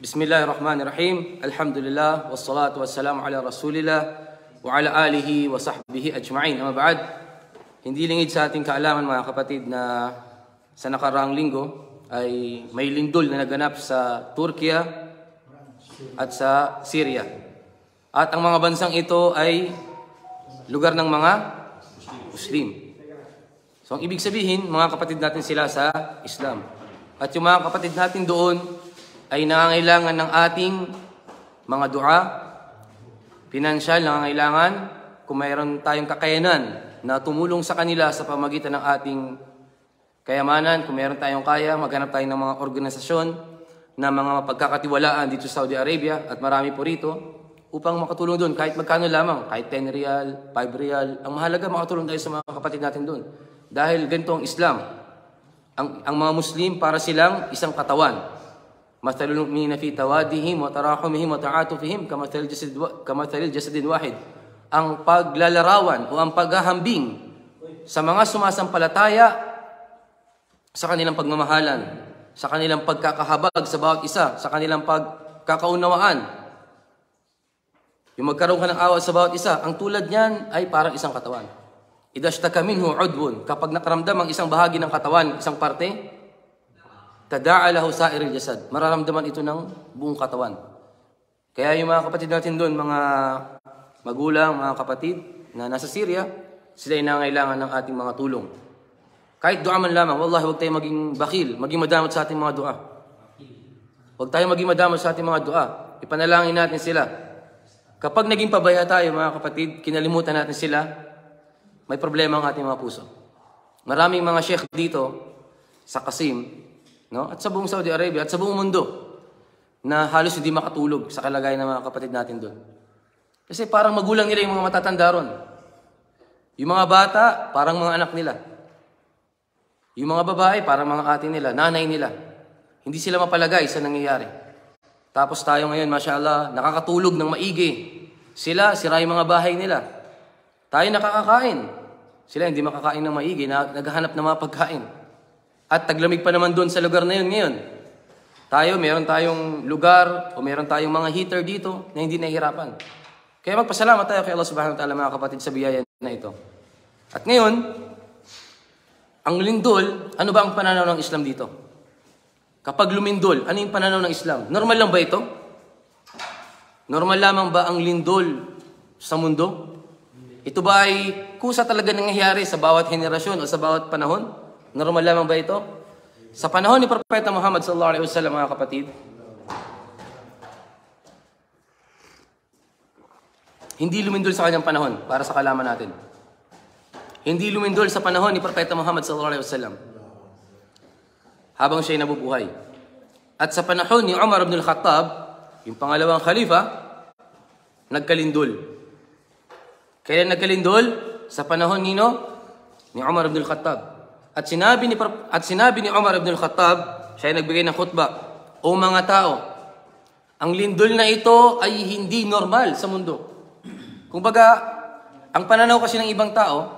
Bismillahirrahmanirrahim. Alhamdulillah wassalatu wassalamu ala Rasulillah wa ala alihi wa sahbihi ajma'in. Amma ba'd. Hindi lingid sa ating kaalaman mga kapatid na sa nakaraang linggo ay may lindol na naganap sa Turkiya at sa Syria. At ang mga bansang ito ay lugar ng mga Muslim. So ang ibig sabihin, mga kapatid natin sila sa Islam. At yung mga kapatid natin doon ay nangangailangan ng ating mga dua, pinansyal nangangailangan kung mayroon tayong kakayanan na tumulong sa kanila sa pamagitan ng ating kayamanan, kung mayroon tayong kaya, maghanap tayo ng mga organisasyon na mga mapagkakatiwalaan dito sa Saudi Arabia at marami po rito upang makatulong doon kahit magkano lamang, kahit 10 real, 5 real. Ang mahalaga makatulong tayo sa mga kapatid natin doon. Dahil ganito ang Islam. Ang, ang mga Muslim para silang isang katawan. مثل المؤمنين في tawadihim wa tarahumihim wa ta'atufihim kamathal jasad kamathal jasadin wahid. Ang paglalarawan o ang paghahambing sa mga sumasampalataya sa kanilang pagmamahalan, sa kanilang pagkakahabag sa bawat isa, sa kanilang pagkakaunawaan. Yung magkaroon ka ng awa sa bawat isa, ang tulad niyan ay parang isang katawan. Idashtaka minhu udbun. Kapag nakaramdam ang isang bahagi ng katawan, isang parte, tada'a lahu sa'iril jasad. Mararamdaman ito ng buong katawan. Kaya yung mga kapatid natin doon, mga magulang, mga kapatid na nasa Syria, sila ay nangailangan ng ating mga tulong. Kahit dua man lamang, wallahi, huwag tayong maging bakil, maging madamot sa ating mga dua. Huwag tayong maging madamot sa ating mga dua. Ipanalangin natin sila. Kapag naging pabaya tayo, mga kapatid, kinalimutan natin sila, may problema ang ating mga puso. Maraming mga sheikh dito sa Kasim, no? At sa buong Saudi Arabia at sa buong mundo na halos hindi makatulog sa kalagayan ng mga kapatid natin doon. Kasi parang magulang nila yung mga matatanda ron. Yung mga bata, parang mga anak nila. Yung mga babae, parang mga ate nila, nanay nila. Hindi sila mapalagay sa nangyayari. Tapos tayo ngayon, mashallah, nakakatulog ng maigi. Sila, sira yung mga bahay nila. Tayo nakakakain. Sila hindi makakain ng maigi, naghahanap ng mga pagkain. At taglamig pa naman doon sa lugar na yun ngayon. Tayo, meron tayong lugar o meron tayong mga heater dito na hindi nahihirapan. Kaya magpasalamat tayo kay Allah subhanahu wa ta'ala mga kapatid sa biyaya na ito. At ngayon, ang lindol, ano ba ang pananaw ng Islam dito? Kapag lumindol, ano yung pananaw ng Islam? Normal lang ba ito? Normal lamang ba ang lindol sa mundo? Ito ba ay kusa talaga nangyayari sa bawat henerasyon o sa bawat panahon? Normal lamang ba ito? Sa panahon ni Propeta Muhammad sallallahu alaihi wasallam mga kapatid, hindi lumindol sa kanyang panahon para sa kalaman natin. Hindi lumindol sa panahon ni Propeta Muhammad sallallahu alaihi wasallam habang siya'y nabubuhay. At sa panahon ni Umar ibn al-Khattab, yung pangalawang khalifa, nagkalindol. Kailan nagkalindol? Sa panahon nino ni Umar ibn al-Khattab. At sinabi ni, at sinabi ni Umar ibn al-Khattab, siya ay nagbigay ng khutbah, O mga tao, ang lindol na ito ay hindi normal sa mundo. Kung baga, ang pananaw kasi ng ibang tao,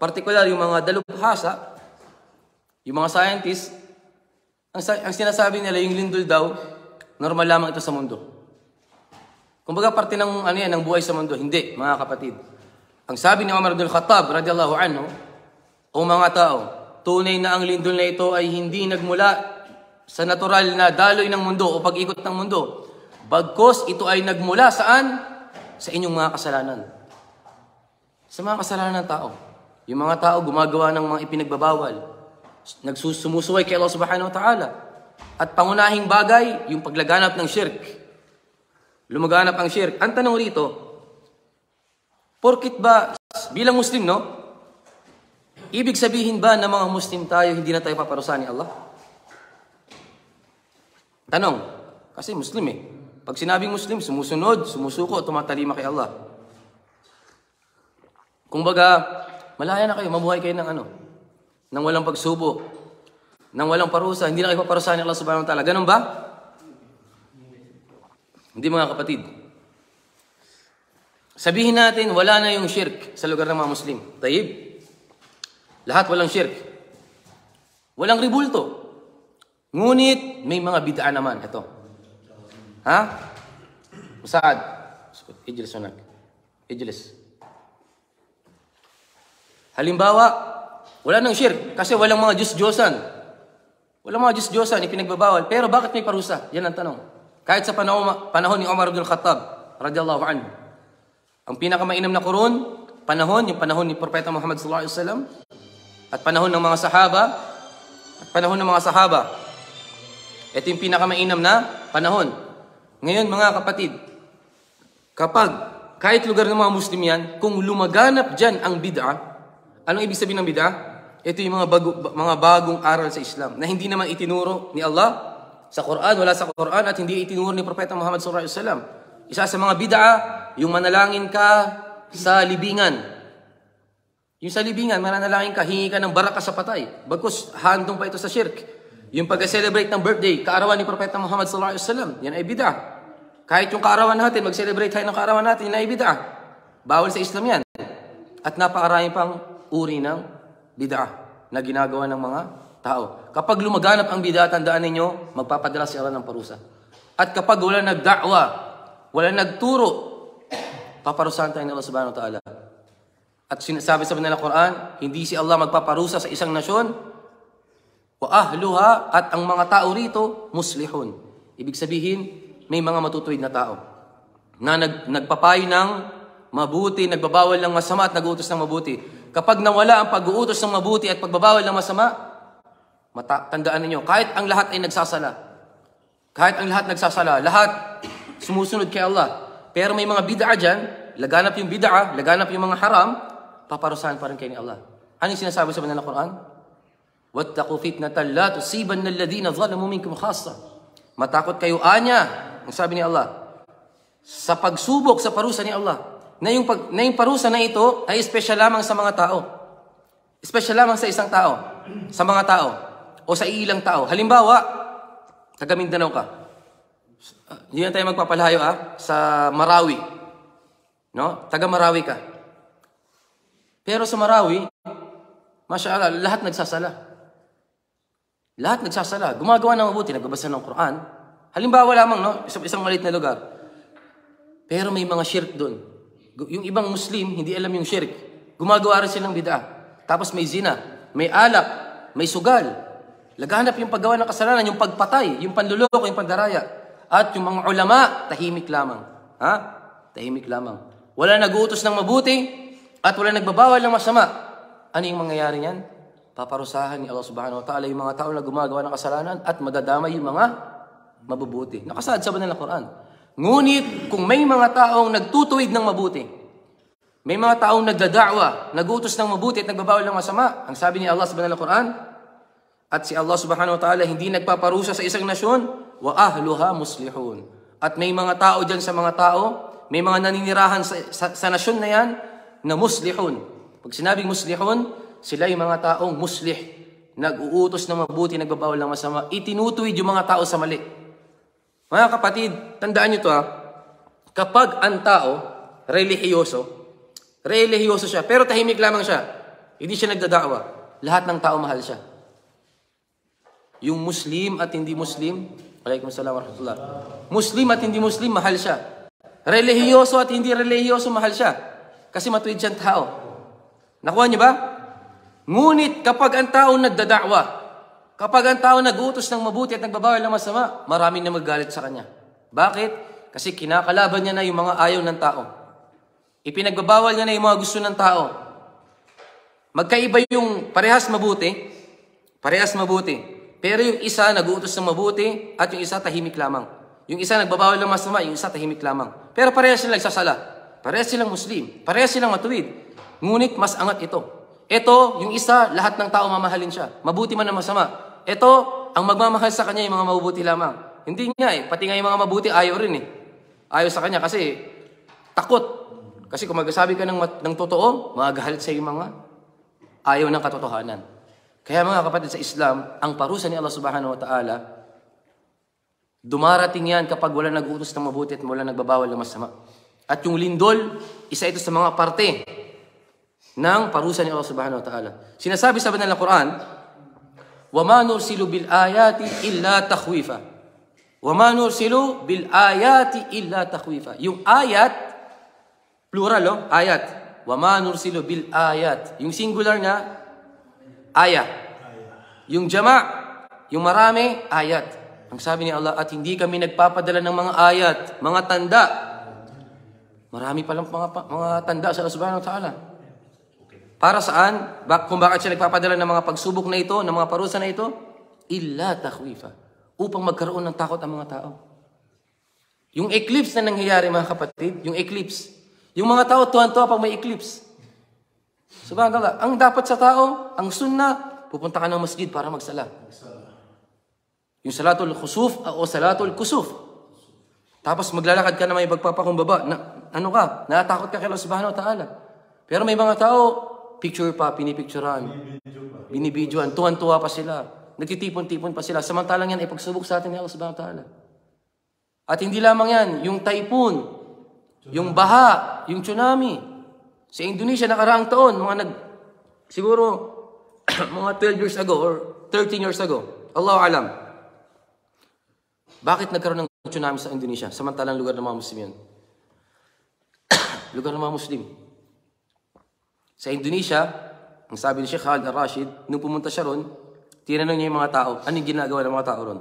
particular yung mga dalubhasa, yung mga scientists, ang, ang sinasabi nila yung lindol daw, normal lamang ito sa mundo. Kumbaga parte ng ano yan, ng buhay sa mundo. Hindi, mga kapatid. Ang sabi ni Umar ibn al-Khattab radiyallahu anhu, o mga tao, tunay na ang lindol na ito ay hindi nagmula sa natural na daloy ng mundo o pag-ikot ng mundo. Bagkos ito ay nagmula saan? Sa inyong mga kasalanan. Sa mga kasalanan ng tao. Yung mga tao gumagawa ng mga ipinagbabawal. Nagsusumusuway kay Allah subhanahu wa ta'ala. At pangunahing bagay, yung paglaganap ng shirk. Lumaganap ang shirk. Ang tanong rito, porkit ba bilang Muslim, no? Ibig sabihin ba na mga Muslim tayo, hindi na tayo paparusahan ni Allah? Tanong, kasi Muslim eh. Pag sinabing Muslim, sumusunod, sumusuko, tumatalima kay Allah. Kung baga, malaya na kayo, mabuhay kayo ng ano, nang walang pagsubo, nang walang parusa, hindi na kayo paparusahan ni Allah subhanahu wa ta'ala. Ganun ba? Hindi mga kapatid. Sabihin natin, wala na yung shirk sa lugar ng mga Muslim. Taib. Lahat walang shirk. Walang ribulto. Ngunit may mga bid'a naman. Ito. Ha? Masaad. Ijlis sunak. Ijlis. Halimbawa, wala nang shirk kasi walang mga Diyos-Diyosan. Walang mga Diyos-Diyosan, ipinagbabawal. Pero bakit may parusa? Yan ang tanong. Kahit sa panahon, panahon ni Umar ibn al-Khattab, radiyallahu anhu, ang pinakamainam na kurun, panahon, yung panahon ni Propeta Muhammad sallallahu alaihi wasallam, at panahon ng mga sahaba at panahon ng mga sahaba. Ito yung pinakamainam na panahon. Ngayon mga kapatid, kapag kahit lugar ng mga Muslim yan, kung lumaganap dyan ang bid'ah, anong ibig sabihin ng bid'ah? Ito yung mga, bago, mga bagong aral sa Islam na hindi naman itinuro ni Allah sa Quran, wala sa Quran at hindi itinuro ni Propeta Muhammad sallallahu alaihi wasallam. Isa sa mga bid'ah, yung manalangin ka sa libingan. Yung sa libingan, mananalangin ka, hingi ka ng baraka sa patay. Bagkus, handong pa ito sa shirk. Yung pag-celebrate ng birthday, kaarawan ni Propeta Muhammad sallallahu alaihi wasallam, yan ay bid'ah. Kahit yung kaarawan natin, mag-celebrate tayo ng kaarawan natin, yan ay bid'ah. Bawal sa Islam yan. At napakarami pang uri ng bid'ah na ginagawa ng mga tao. Kapag lumaganap ang bid'ah, tandaan ninyo, magpapadala si Allah ng parusa. At kapag wala nagda'wa, wala nagturo, paparusahan tayo ng Allah subhanahu wa ta'ala. At sinasabi sa banal na Quran, hindi si Allah magpaparusa sa isang nasyon. Wa ahluha at ang mga tao rito, muslihun. Ibig sabihin, may mga matutuwid na tao na nag, nagpapayo ng mabuti, nagbabawal ng masama at nag-uutos ng mabuti. Kapag nawala ang pag-uutos ng mabuti at pagbabawal ng masama, mata, tandaan ninyo, kahit ang lahat ay nagsasala, kahit ang lahat nagsasala, lahat sumusunod kay Allah. Pero may mga bid'a dyan, laganap yung bid'a, laganap yung mga haram, paparusahan pa rin kayo ni Allah. Ano sinasabi sa banal na Quran? وَاتَّقُوا فِتْنَةً لَا تُصِيبَنَّ الَّذِينَ ظَلَمُوا مِنْكُمْ خَاصَّةً Matakot kayo, anya, ang sabi ni Allah, sa pagsubok, sa parusa ni Allah, na yung, pag, na yung parusa na ito ay espesyal lamang sa mga tao. Espesyal lamang sa isang tao, sa mga tao, o sa ilang tao. Halimbawa, taga Mindanao ka. Hindi na tayo magpapalayo ah, sa Marawi. No? Taga Marawi ka. Pero sa Marawi, mashallah, lahat nagsasala. Lahat nagsasala. Gumagawa ng mabuti, nagbabasa ng Quran. Halimbawa lamang, no? Isang, isang maliit na lugar. Pero may mga shirk doon. Yung ibang Muslim, hindi alam yung shirk. Gumagawa rin silang bid'a. Tapos may zina, may alak, may sugal. Laghanap yung paggawa ng kasalanan, yung pagpatay, yung panluloko, yung pandaraya. At yung mga ulama, tahimik lamang. Ha? Tahimik lamang. Wala nag-uutos ng mabuti, at wala nagbabawal ng masama, ano yung mangyayari niyan? Paparusahan ni Allah subhanahu wa ta'ala yung mga tao na gumagawa ng kasalanan at madadamay yung mga mabubuti. Nakasaad sa banal na Quran. Ngunit kung may mga taong nagtutuwid ng mabuti, may mga taong nagdadawa, nagutos ng mabuti at nagbabawal ng masama, ang sabi ni Allah sa banal na Quran, at si Allah subhanahu wa ta'ala hindi nagpaparusa sa isang nasyon, wa ahluha muslihun. At may mga tao dyan sa mga tao, may mga naninirahan sa, sa, sa nasyon na yan, na muslihun. Pag sinabing muslihun, sila yung mga taong muslih, nag-uutos ng mabuti, nagbabawal ng masama, itinutuwid yung mga tao sa mali. Mga kapatid, tandaan nyo to ha, kapag ang tao, relihiyoso, relihiyoso siya, pero tahimik lamang siya, hindi siya nagdadawa, lahat ng tao mahal siya. Yung Muslim at hindi Muslim, Alaikum salam warahmatullah. Muslim at hindi Muslim, mahal siya. Relihiyoso at hindi relihiyoso, mahal siya. Kasi matuwid siyang tao. Nakuha niyo ba? Ngunit kapag ang tao nagdadawa, kapag ang tao nagutos ng mabuti at nagbabawal ng masama, maraming na magalit sa kanya. Bakit? Kasi kinakalaban niya na yung mga ayaw ng tao. Ipinagbabawal niya na yung mga gusto ng tao. Magkaiba yung parehas mabuti, parehas mabuti. Pero yung isa naguutos ng mabuti at yung isa tahimik lamang. Yung isa nagbabawal ng masama, yung isa tahimik lamang. Pero parehas sila nagsasala. Pareha silang Muslim. Pareha silang matuwid. Ngunit mas angat ito. Ito, yung isa, lahat ng tao mamahalin siya. Mabuti man o masama. Ito, ang magmamahal sa kanya yung mga mabuti lamang. Hindi niya eh. Pati nga yung mga mabuti, ayaw rin eh. Ayaw sa kanya kasi takot. Kasi kung magsasabi ka ng, ng totoo, magagalit sa iyo mga ayaw ng katotohanan. Kaya mga kapatid sa Islam, ang parusa ni Allah subhanahu wa ta'ala, dumarating yan kapag wala nag-utos ng mabuti at wala nagbabawal ng masama. At yung lindol, isa ito sa mga parte ng parusa ni Allah Subhanahu wa Ta'ala. Sinasabi sa banal na Quran, وَمَا نُرْسِلُ بِالْآيَاتِ إِلَّا تَخْوِيفًا وَمَا نُرْسِلُ بِالْآيَاتِ إِلَّا تَخْوِيفًا Yung ayat, plural, oh, ayat. وَمَا نُرْسِلُ بِالْآيَاتِ Yung singular na, ayat. Yung jama, yung marami, ayat. Ang sabi ni Allah, at hindi kami nagpapadala ng mga ayat, mga tanda, Marami palang mga, mga tanda sa Allah subhanahu wa ta'ala. Para saan? Bak kung bakit siya nagpapadala ng mga pagsubok na ito, ng mga parusa na ito? Illa takwifa. Upang magkaroon ng takot ang mga tao. Yung eclipse na nangyayari mga kapatid, yung eclipse. Yung mga tao tuwan-tuwa pag may eclipse. Subhanallah. Ang dapat sa tao, ang sunna, pupunta ka ng masjid para magsala. Yung salatul khusuf o salatul kusuf. Tapos maglalakad ka na may pagpapakumbaba. Na, ano ka? Natakot ka kay Allah subhanahu wa ta'ala. Pero may mga tao, picture pa, pinipicturan. Binibidyoan. Tuwan-tuwa pa sila. Nagtitipon-tipon pa sila. Samantalang yan ay pagsubok sa atin ni Allah subhanahu wa ta'ala. At hindi lamang yan, yung typhoon, yung baha, yung tsunami. Sa Indonesia, nakaraang taon, mga nag, siguro, mga 12 years ago or 13 years ago, Allah alam, bakit nagkaroon ng tsunami sa Indonesia, samantalang lugar ng mga Muslim yun? lugar ng mga Muslim. Sa Indonesia, ang sabi ni Sheikh Khalid al-Rashid, nung pumunta siya ron, tinanong niya yung mga tao, ano yung ginagawa ng mga tao ron?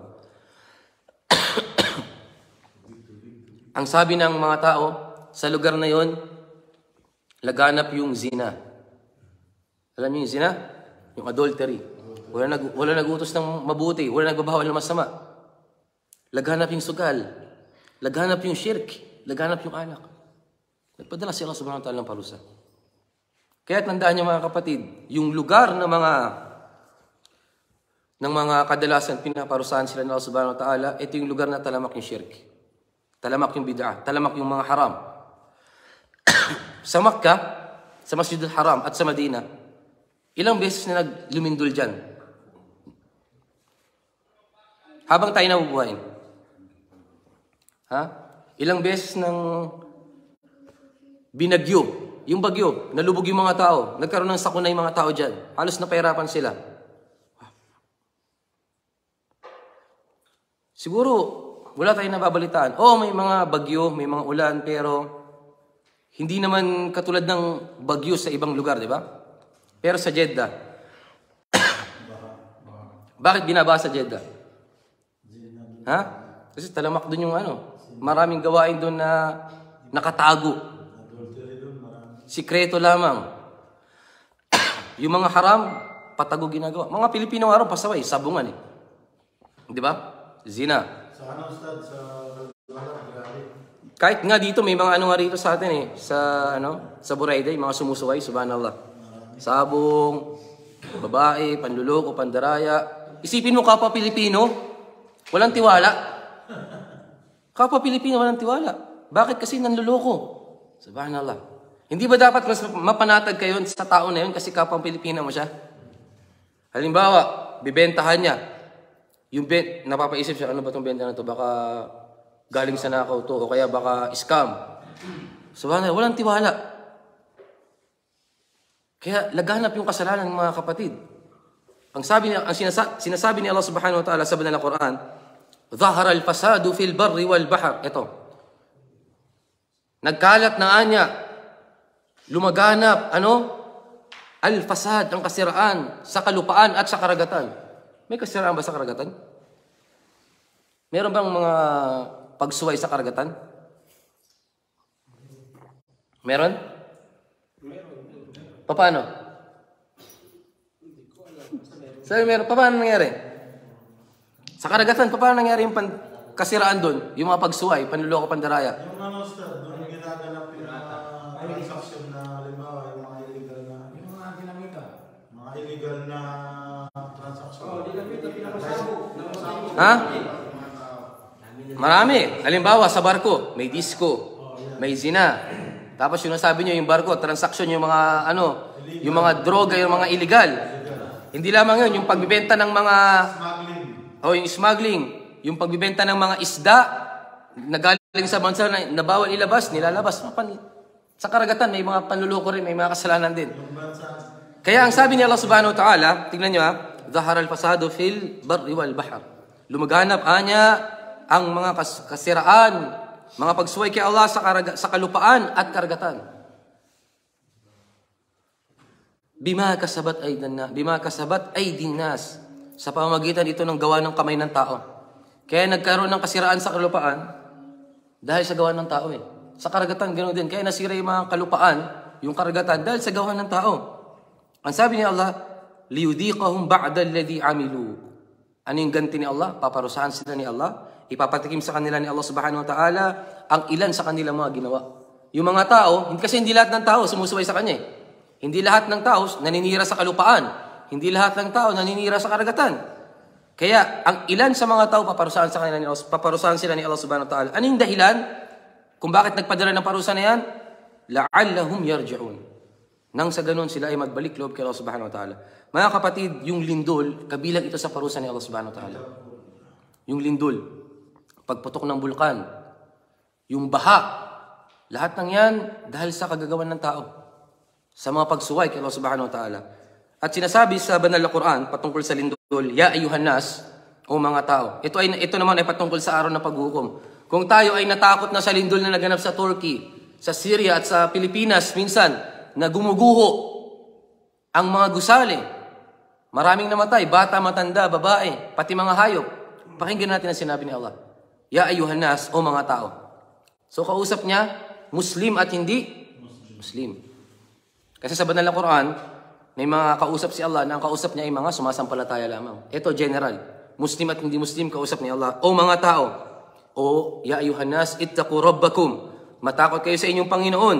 ang sabi ng mga tao, sa lugar na yon, laganap yung zina. Alam niyo yung zina? Yung adultery. Wala, nag, wala nagutos ng mabuti, wala nagbabawal ng masama. Laganap yung sugal, Laganap yung shirk, Laganap yung anak. Nagpadala si Allah subhanahu wa ta'ala ng parusa. Kaya tandaan niyo mga kapatid, yung lugar ng mga ng mga kadalasan pinaparusahan sila ng Allah subhanahu wa ta'ala, ito yung lugar na talamak yung shirk. Talamak yung bid'ah, talamak yung mga haram. sa Makkah, sa Masjid al-Haram at sa Medina, ilang beses na naglumindol dyan. Habang tayo nabubuhayin. Ha? Ilang beses nang binagyo. Yung bagyo, nalubog yung mga tao. Nagkaroon ng sakuna yung mga tao dyan. Halos napahirapan sila. Siguro, wala tayong nababalitaan. Oo, oh, may mga bagyo, may mga ulan, pero hindi naman katulad ng bagyo sa ibang lugar, di ba? Pero sa Jeddah, bakit binaba sa Jeddah? Ha? Kasi talamak doon yung ano, maraming gawain doon na nakatago sikreto lamang. yung mga haram, patago ginagawa. Mga Pilipino araw, pasaway, sabungan eh. Di ba? Zina. Sa ano, Ustad? Sa kahit nga dito may mga ano nga rito sa atin eh sa ano sa Burayday mga sumusuway subhanallah sabong babae panluloko pandaraya isipin mo kapwa Pilipino walang tiwala kapwa Pilipino walang tiwala bakit kasi nanluloko subhanallah hindi ba dapat mas mapanatag kayo sa tao na yun kasi kapang Pilipina mo siya? Halimbawa, bibentahan niya. Yung bent, napapaisip siya, ano ba itong benta na to? Baka galing sa nakaw to o kaya baka scam. So, walang tiwala. Kaya laganap yung kasalanan ng mga kapatid. Ang sabi niya, ang sinasa, sinasabi ni Allah Subhanahu wa Ta'ala sa banal na Quran, "Zahara al-fasadu fil barri wal bahr." Ito. Nagkalat na anya Lumaganap, ano? Al-fasad, ang kasiraan sa kalupaan at sa karagatan. May kasiraan ba sa karagatan? Meron bang mga pagsuway sa karagatan? Meron? Meron. Paano? Sabi meron, paano nangyari? Sa karagatan, paano nangyari yung pan kasiraan doon? Yung mga pagsuway, panluloko, pandaraya? Yung mga Ha? Marami. Halimbawa, sa barko, may disco, may zina. Tapos yung nasabi nyo, yung barko, transaksyon yung mga, ano, yung mga droga, yung mga illegal. Hindi lamang yun, yung pagbibenta ng mga... Smuggling. Oh, yung smuggling. Yung pagbibenta ng mga isda na galing sa bansa na, na ilabas, nilalabas. Oh, sa karagatan, may mga panluloko rin, may mga kasalanan din. Kaya ang sabi ni Allah subhanahu wa ta'ala, tignan nyo ha, Zahar al-fasado fil barri wal bahar. Lumaganap anya ang mga kas- kasiraan, mga pagsuway kay Allah sa, karaga, sa kalupaan at karagatan. Bima kasabat ay na, bima kasabat ay dinas sa pamamagitan ito ng gawa ng kamay ng tao. Kaya nagkaroon ng kasiraan sa kalupaan dahil sa gawa ng tao eh. Sa karagatan ganoon din. Kaya nasira yung mga kalupaan, yung karagatan dahil sa gawa ng tao. Ang sabi ni Allah, liyudiqahum ba'da alladhi amilu ano yung ganti ni Allah? Paparusahan sila ni Allah. Ipapatikim sa kanila ni Allah subhanahu wa ta'ala ang ilan sa kanilang mga ginawa. Yung mga tao, kasi hindi lahat ng tao sumusubay sa Kanya. Eh. Hindi lahat ng tao naninira sa kalupaan. Hindi lahat ng tao naninira sa karagatan. Kaya ang ilan sa mga tao paparusahan sa kanila ni Allah, paparusahan sila ni Allah subhanahu wa ta'ala. Ano yung dahilan kung bakit nagpadala ng parusa na yan? La'allahum yarji'un. Nang sa ganun sila ay magbalik loob kay Allah subhanahu wa ta'ala. Mga kapatid, yung lindol, kabilang ito sa parusa ni Allah subhanahu wa ta'ala. Yung lindol, pagputok ng bulkan, yung baha, lahat ng yan dahil sa kagagawan ng tao. Sa mga pagsuway kay Allah subhanahu wa ta'ala. At sinasabi sa banal na Quran patungkol sa lindol, Ya ayuhan nas, o mga tao. Ito, ay, ito naman ay patungkol sa araw na paghukom. Kung tayo ay natakot na sa lindol na naganap sa Turkey, sa Syria at sa Pilipinas minsan, na gumuguho ang mga gusali. Maraming namatay, bata, matanda, babae, pati mga hayop. Pakinggan natin ang sinabi ni Allah. Ya ayuhan nas, o mga tao. So kausap niya, Muslim at hindi Muslim. Kasi sa banal na Quran, may mga kausap si Allah na ang kausap niya ay mga sumasampalataya lamang. Ito general. Muslim at hindi Muslim, kausap ni Allah. O mga tao, o ya ayuhan nas, ittaqu rabbakum. Matakot kayo sa inyong Panginoon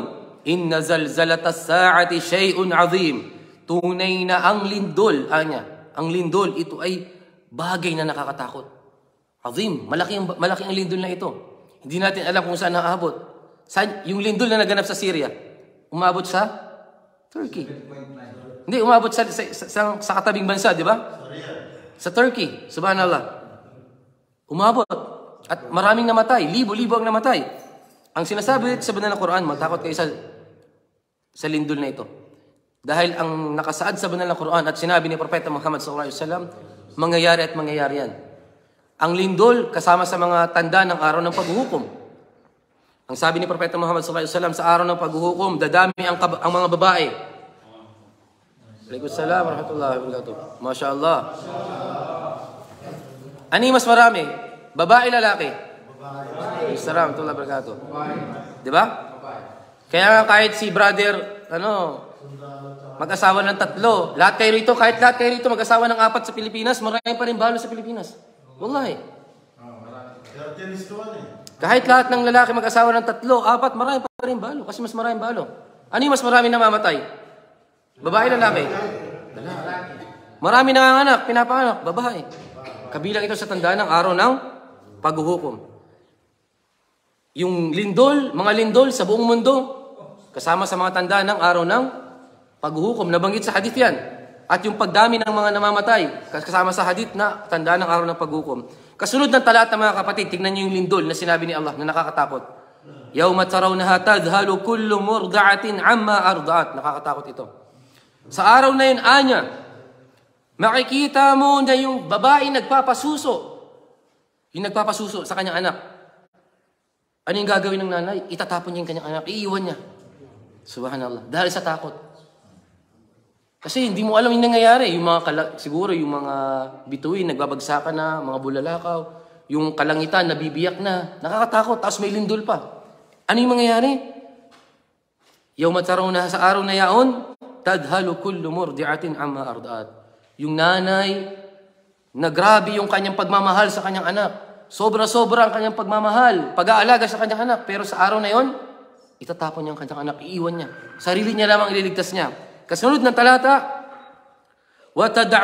Inna zalzalat as sa'ati shay'un azim. Tunay na ang lindol, anya, ah, ang lindol, ito ay bagay na nakakatakot. Azim, malaki ang, malaki ang lindol na ito. Hindi natin alam kung saan nakaabot. Saan, yung lindol na naganap sa Syria, umabot sa Turkey. Hindi, umabot sa, sa, sa, sa katabing bansa, di ba? Sa Turkey, subhanallah. Umabot. At maraming namatay, libo-libo ang namatay. Ang sinasabi sa banal na Quran, matakot kayo sa sa lindol na ito. Dahil ang nakasaad sa banal na Quran at sinabi ni Propeta Muhammad sallallahu alaihi wasallam, mangyayari at mangyayari yan. Ang lindol kasama sa mga tanda ng araw ng paghuhukom. Ang sabi ni Propeta Muhammad sallallahu alaihi wasallam sa araw ng paghuhukom, dadami ang, ang mga babae. Alaykum salam warahmatullahi wabarakatuh. masya Masyaallah. Ani mas marami? Babae, lalaki? Babae. Salam, tulad barakatuh. Babae. Di ba? Kaya kahit si brother, ano, mag-asawa ng tatlo, lahat kayo rito, kahit lahat kayo rito mag-asawa ng apat sa Pilipinas, marami pa rin balo sa Pilipinas. Wallahi. Kahit lahat ng lalaki mag-asawa ng tatlo, apat, marami pa rin balo. Kasi mas maraming balo. Ano yung mas marami namamatay? Babae, lalaki? Lalaki. Marami nanganganak, pinapanganak, babae. Kabilang ito sa tandaan ng araw ng paghuhukom. Yung lindol, mga lindol sa buong mundo, Kasama sa mga tanda ng araw ng paghuhukom. Nabanggit sa hadith yan. At yung pagdami ng mga namamatay, kasama sa hadith na tanda ng araw ng paghukom. Kasunod ng talata mga kapatid, tingnan niyo yung lindol na sinabi ni Allah na nakakatakot. Yawma tarawnaha tadhalu kullu murda'atin amma ardaat. Nakakatakot ito. Sa araw na yun, Anya, makikita mo na yung babae nagpapasuso. Yung nagpapasuso sa kanyang anak. Ano yung gagawin ng nanay? Itatapon niya yung kanyang anak. Iiwan niya. Subhanallah. Dahil sa takot. Kasi hindi mo alam yung nangyayari. Yung mga kala- siguro yung mga bituin, nagbabagsakan na, mga bulalakaw, yung kalangitan, nabibiyak na, nakakatakot, tapos may lindol pa. Ano yung mangyayari? Yawma tarawna sa araw na yaon, tadhalu kullu murdi'atin amma ardaat. Yung nanay, na grabe yung kanyang pagmamahal sa kanyang anak. Sobra-sobra ang kanyang pagmamahal, pag-aalaga sa kanyang anak. Pero sa araw na yon, Itatapon niya ang kanyang anak, iiwan niya. Sarili niya lamang ililigtas niya. Kasunod ng talata, وَتَدَعُ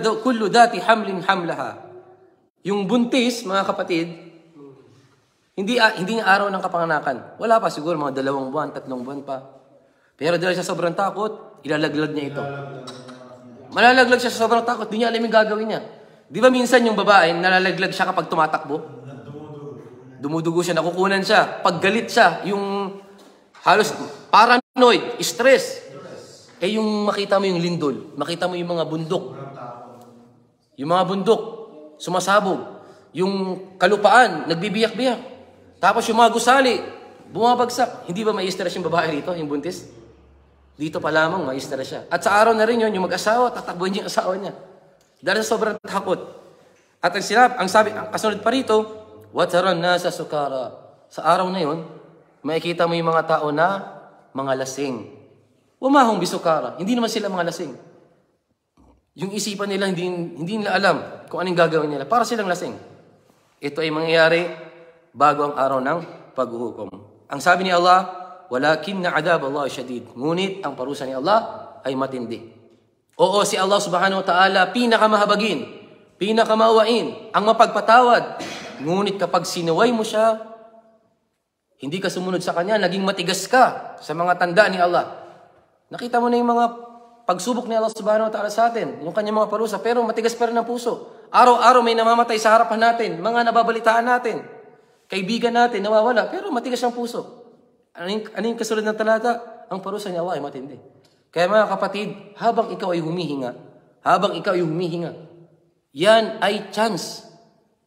كُلُّ ذَاتِ حَمْلٍ حَمْلَهَا Yung buntis, mga kapatid, hindi, hindi niya araw ng kapanganakan. Wala pa siguro, mga dalawang buwan, tatlong buwan pa. Pero dahil siya sobrang takot, ilalaglag niya ito. Malalaglag siya sa sobrang takot, hindi niya alam yung gagawin niya. Di ba minsan yung babae, nalalaglag siya kapag tumatakbo? Dumudugo siya, nakukunan siya. Pag galit siya, yung Halos paranoid, stress. Eh yung makita mo yung lindol, makita mo yung mga bundok. Yung mga bundok, sumasabog. Yung kalupaan, nagbibiyak-biyak. Tapos yung mga gusali, bumabagsak. Hindi ba ma-stress yung babae rito, yung buntis? Dito pa lamang ma-stress siya. At sa araw na rin yun, yung mag-asawa, tatakbuhin niya yung asawa niya. Dahil sa sobrang takot. At ang, sinab, ang sabi, ang kasunod pa rito, What's wataran na sa sukara. Sa araw na yun, Makikita mo yung mga tao na mga lasing. Wamahong bisukara. Hindi naman sila mga lasing. Yung isipan nila, hindi, hindi nila alam kung anong gagawin nila. Para silang lasing. Ito ay mangyayari bago ang araw ng paghuhukom. Ang sabi ni Allah, Walakin na adab Allah shadid. Ngunit ang parusa ni Allah ay matindi. Oo, si Allah subhanahu wa ta'ala pinakamahabagin, pinakamawain, ang mapagpatawad. Ngunit kapag sinaway mo siya, hindi ka sumunod sa Kanya, naging matigas ka sa mga tanda ni Allah. Nakita mo na yung mga pagsubok ni Allah subhanahu wa ta'ala sa atin, yung kanyang mga parusa, pero matigas pa rin ang puso. Araw-araw may namamatay sa harapan natin, mga nababalitaan natin, kaibigan natin, nawawala, pero matigas ang puso. Ano yung, ano yung ng talata? Ang parusa ni Allah ay matindi. Kaya mga kapatid, habang ikaw ay humihinga, habang ikaw ay humihinga, yan ay chance.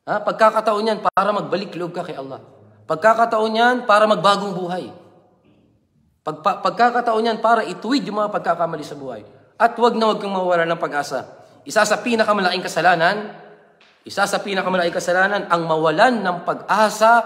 Ha? Pagkakataon yan para magbalik loob ka kay Allah. Pagkakataon yan para magbagong buhay. Pagpa- pagkakataon yan para ituwid yung mga pagkakamali sa buhay. At wag na wag kang mawala ng pag-asa. Isa sa pinakamalaking kasalanan, isa sa pinakamalaking kasalanan, ang mawalan ng pag-asa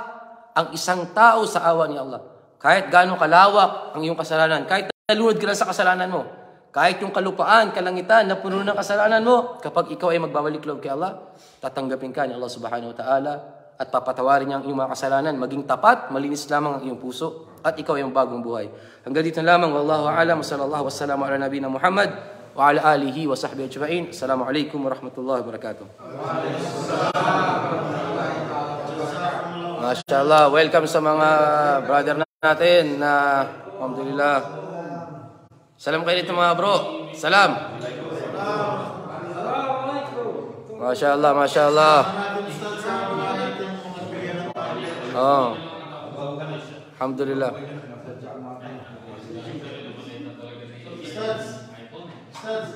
ang isang tao sa awa ni Allah. Kahit gano'ng kalawak ang iyong kasalanan, kahit nalunod ka lang sa kasalanan mo, kahit yung kalupaan, kalangitan, napuno ng kasalanan mo, kapag ikaw ay magbabalik loob kay Allah, tatanggapin ka ni Allah subhanahu wa ta'ala at papatawarin niya ang iyong mga kasalanan. Maging tapat, malinis lamang ang iyong puso at ikaw ay ang bagong buhay. Hanggang dito lamang. Wallahu a'lam. Sallallahu wasallam ala nabina Muhammad wa ala alihi wa sahbihi ajma'in. Assalamu alaikum wa rahmatullahi wa barakatuh. Mashallah. Welcome sa mga brother natin na Alhamdulillah. Salam kay dito mga bro. Salam. Masya Allah, Masya Allah. اه الحمد لله استاذ